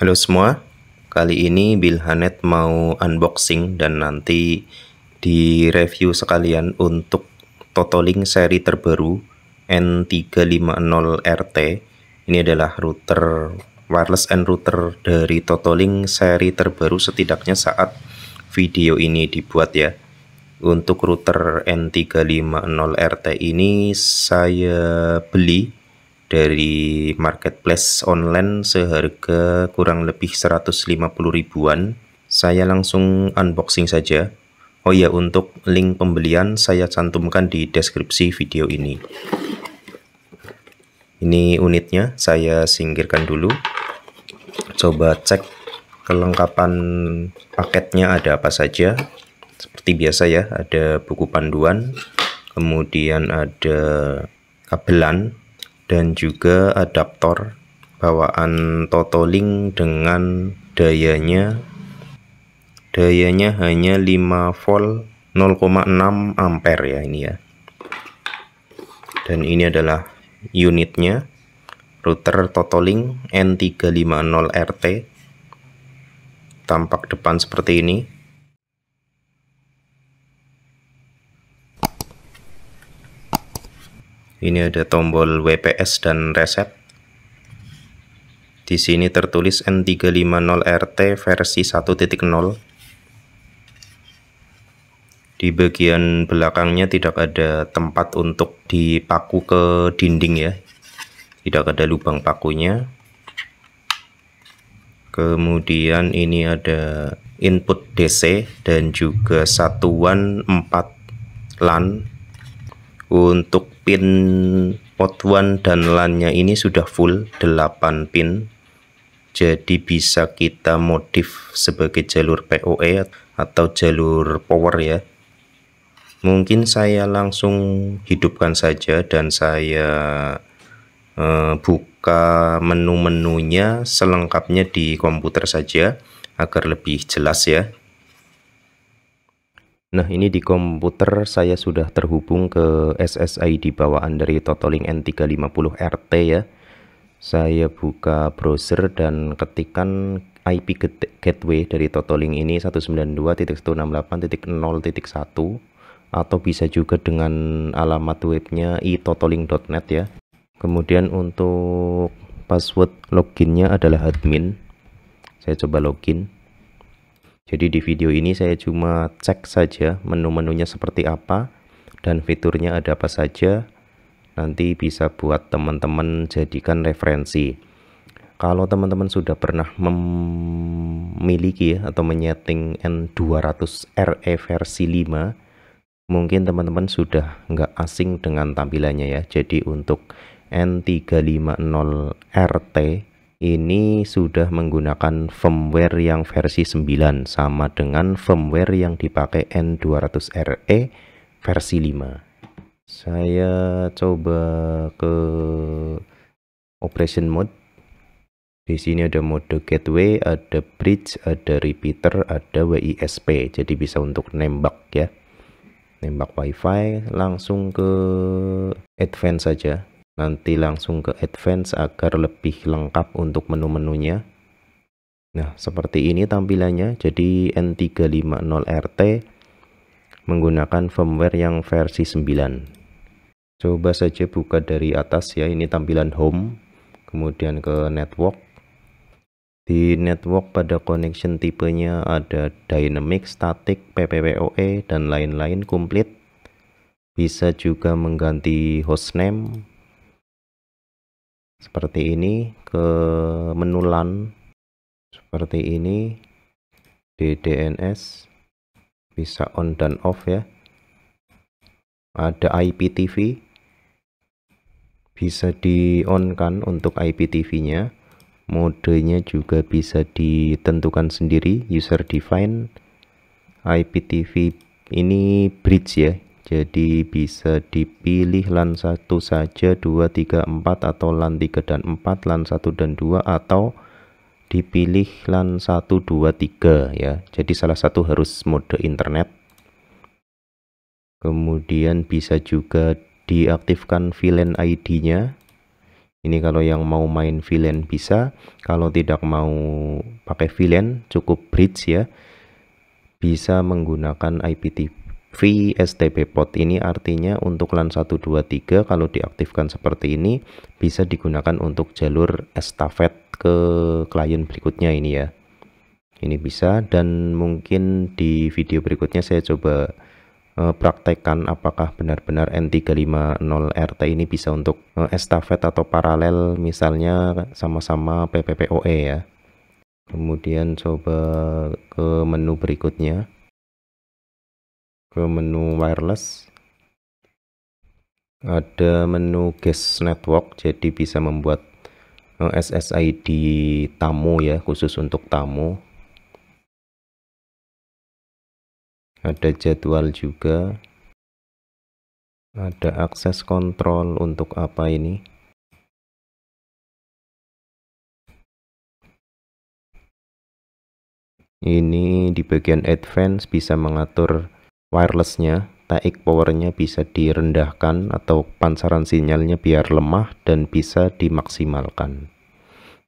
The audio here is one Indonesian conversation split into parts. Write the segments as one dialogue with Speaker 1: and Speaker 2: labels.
Speaker 1: Halo semua, kali ini Bilhanet mau unboxing dan nanti di review sekalian untuk Totolink seri terbaru N350RT. Ini adalah router wireless and router dari Totolink seri terbaru setidaknya saat video ini dibuat ya. Untuk router N350RT ini saya beli dari marketplace online seharga kurang lebih 150 ribuan. Saya langsung unboxing saja. Oh ya, untuk link pembelian saya cantumkan di deskripsi video ini. Ini unitnya, saya singkirkan dulu. Coba cek kelengkapan paketnya ada apa saja. Seperti biasa ya, ada buku panduan, kemudian ada kabelan dan juga adaptor bawaan Totoling dengan dayanya dayanya hanya 5 volt 0,6 ampere ya ini ya dan ini adalah unitnya router Totoling N350RT tampak depan seperti ini Ini ada tombol WPS dan reset. Di sini tertulis N350RT versi 1.0. Di bagian belakangnya tidak ada tempat untuk dipaku ke dinding ya. Tidak ada lubang pakunya. Kemudian ini ada input DC dan juga satuan 4 LAN untuk pin pot 1 dan LAN-nya ini sudah full 8 pin jadi bisa kita modif sebagai jalur PoE atau jalur power ya mungkin saya langsung hidupkan saja dan saya eh, buka menu-menunya selengkapnya di komputer saja agar lebih jelas ya Nah ini di komputer saya sudah terhubung ke SSID bawaan dari Totolink N350RT ya Saya buka browser dan ketikkan IP gateway dari Totolink ini 192.168.0.1 Atau bisa juga dengan alamat webnya itotolink.net ya Kemudian untuk password loginnya adalah admin Saya coba login jadi di video ini saya cuma cek saja menu-menunya seperti apa dan fiturnya ada apa saja. Nanti bisa buat teman-teman jadikan referensi. Kalau teman-teman sudah pernah memiliki atau menyeting N200RE versi 5, mungkin teman-teman sudah nggak asing dengan tampilannya ya. Jadi untuk N350RT ini sudah menggunakan firmware yang versi 9 sama dengan firmware yang dipakai N200RE versi 5 saya coba ke operation mode di sini ada mode gateway, ada bridge, ada repeater, ada WISP jadi bisa untuk nembak ya nembak wifi langsung ke advance saja nanti langsung ke advance agar lebih lengkap untuk menu-menunya nah seperti ini tampilannya jadi N350RT menggunakan firmware yang versi 9 coba saja buka dari atas ya ini tampilan home kemudian ke network di network pada connection tipenya ada dynamic, static, PPPoE, dan lain-lain komplit bisa juga mengganti hostname seperti ini ke menu LAN seperti ini di DNS bisa on dan off ya ada IPTV bisa di on kan untuk IPTV nya modenya juga bisa ditentukan sendiri user define IPTV ini bridge ya jadi bisa dipilih lan 1 saja 2 3 4 atau lan 3 dan 4 lan 1 dan 2 atau dipilih lan 1 2 3 ya jadi salah satu harus mode internet kemudian bisa juga diaktifkan VLAN ID nya ini kalau yang mau main VLAN bisa kalau tidak mau pakai VLAN cukup bridge ya bisa menggunakan IPTV VSTP pot ini artinya untuk LAN 123 kalau diaktifkan seperti ini bisa digunakan untuk jalur estafet ke klien berikutnya ini ya ini bisa dan mungkin di video berikutnya saya coba eh, praktekkan apakah benar-benar N350RT ini bisa untuk eh, estafet atau paralel misalnya sama-sama PPPOE ya kemudian coba ke menu berikutnya ke menu wireless ada menu guest network jadi bisa membuat eh, SSID
Speaker 2: tamu ya khusus untuk tamu ada jadwal juga ada akses kontrol untuk apa ini ini di bagian advance
Speaker 1: bisa mengatur wirelessnya taik powernya bisa direndahkan atau pancaran sinyalnya biar lemah dan bisa dimaksimalkan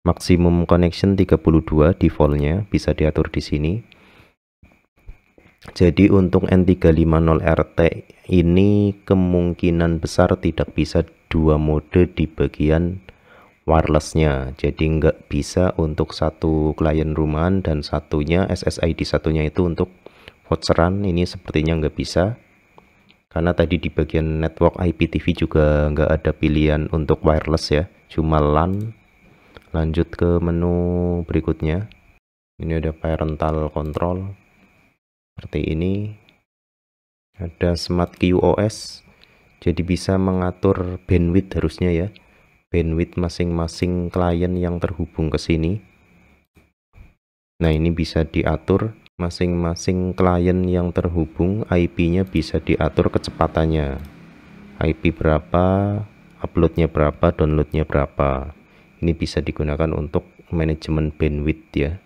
Speaker 1: maksimum connection 32 defaultnya bisa diatur di sini jadi untuk N350RT ini kemungkinan besar tidak bisa dua mode di bagian wirelessnya jadi nggak bisa untuk satu klien rumahan dan satunya SSID satunya itu untuk voucheran ini sepertinya nggak bisa karena tadi di bagian network IPTV juga nggak ada pilihan untuk wireless ya cuma LAN lanjut ke menu berikutnya ini ada parental control seperti ini ada smart QoS jadi bisa mengatur bandwidth harusnya ya bandwidth masing-masing klien yang terhubung ke sini nah ini bisa diatur Masing-masing klien yang terhubung IP-nya bisa diatur kecepatannya. IP berapa, uploadnya berapa, downloadnya berapa. Ini bisa digunakan untuk manajemen bandwidth ya.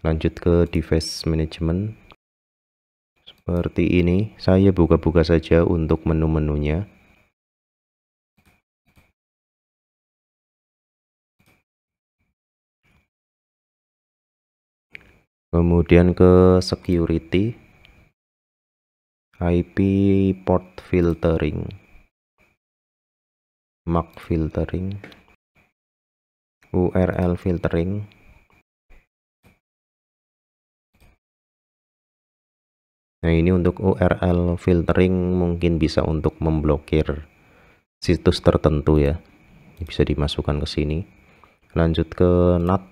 Speaker 1: Lanjut ke device management.
Speaker 2: Seperti ini, saya buka-buka saja untuk menu-menunya. kemudian ke security IP port filtering MAC filtering URL filtering Nah, ini untuk URL filtering mungkin bisa untuk memblokir
Speaker 1: situs tertentu ya. Bisa dimasukkan ke sini. Lanjut ke NAT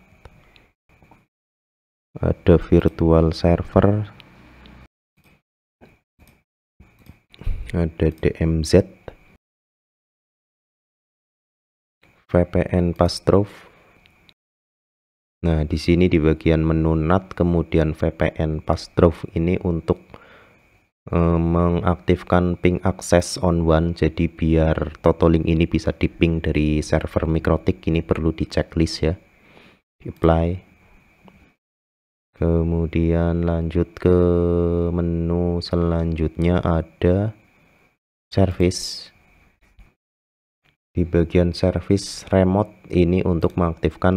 Speaker 1: ada virtual server
Speaker 2: ada DMZ VPN Pastrov Nah, di sini di bagian menu NAT kemudian VPN Pastrov
Speaker 1: ini untuk eh, mengaktifkan ping access on one jadi biar totoling ini bisa diping dari server mikrotik ini perlu di checklist ya apply kemudian lanjut ke menu selanjutnya ada service di bagian service remote ini untuk mengaktifkan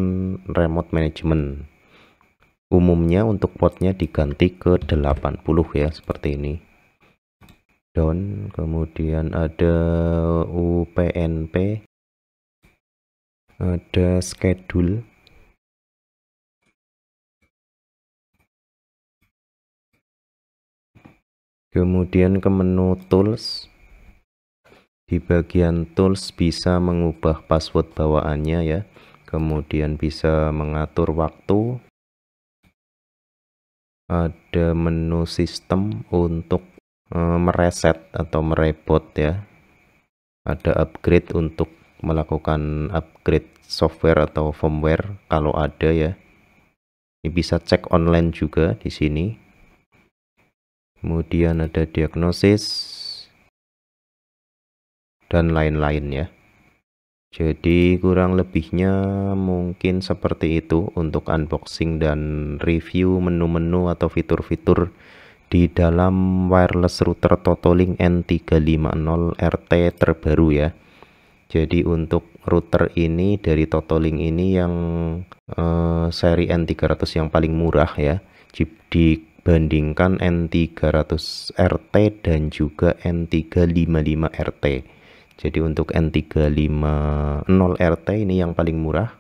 Speaker 1: remote management umumnya untuk portnya diganti ke 80 ya seperti ini down kemudian ada
Speaker 2: UPNP ada schedule kemudian ke menu tools
Speaker 1: di bagian tools bisa mengubah password bawaannya ya kemudian bisa mengatur waktu ada menu sistem untuk eh, mereset atau merebot ya ada upgrade untuk melakukan upgrade software atau firmware kalau ada ya ini bisa cek online juga di sini kemudian ada diagnosis dan lain-lain ya jadi kurang lebihnya mungkin seperti itu untuk unboxing dan review menu-menu atau fitur-fitur di dalam wireless router Totolink N350RT terbaru ya. Jadi untuk router ini dari Totolink ini yang eh, seri N300 yang paling murah ya. Di bandingkan N300 RT dan juga N355 RT jadi untuk N350 RT ini yang paling murah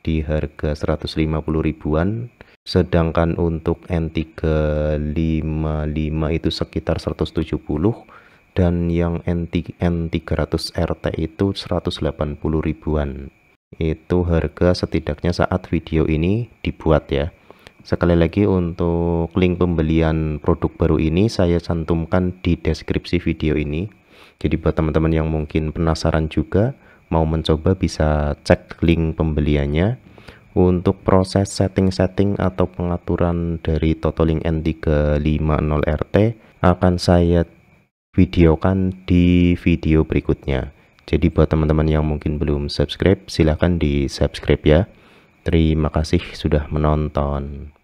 Speaker 1: di harga 150 ribuan sedangkan untuk N355 itu sekitar 170 dan yang N300 RT itu 180 ribuan itu harga setidaknya saat video ini dibuat ya Sekali lagi untuk link pembelian produk baru ini saya cantumkan di deskripsi video ini. Jadi buat teman-teman yang mungkin penasaran juga mau mencoba bisa cek link pembeliannya. Untuk proses setting-setting atau pengaturan dari Totoling N350RT akan saya videokan di video berikutnya. Jadi buat teman-teman yang mungkin belum subscribe silahkan di subscribe ya. Terima kasih sudah menonton.